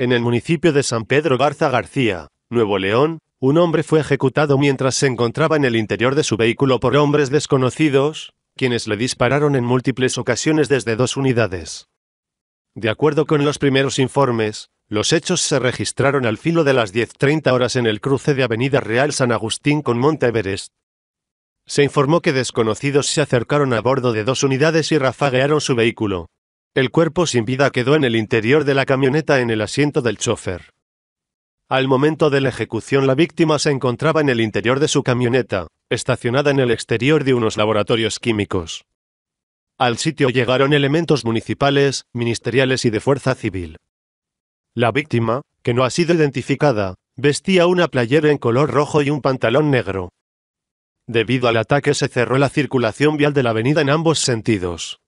En el municipio de San Pedro Garza García, Nuevo León, un hombre fue ejecutado mientras se encontraba en el interior de su vehículo por hombres desconocidos, quienes le dispararon en múltiples ocasiones desde dos unidades. De acuerdo con los primeros informes, los hechos se registraron al filo de las 10.30 horas en el cruce de Avenida Real San Agustín con Monte Everest. Se informó que desconocidos se acercaron a bordo de dos unidades y rafaguearon su vehículo, el cuerpo sin vida quedó en el interior de la camioneta en el asiento del chofer. Al momento de la ejecución la víctima se encontraba en el interior de su camioneta, estacionada en el exterior de unos laboratorios químicos. Al sitio llegaron elementos municipales, ministeriales y de fuerza civil. La víctima, que no ha sido identificada, vestía una playera en color rojo y un pantalón negro. Debido al ataque se cerró la circulación vial de la avenida en ambos sentidos.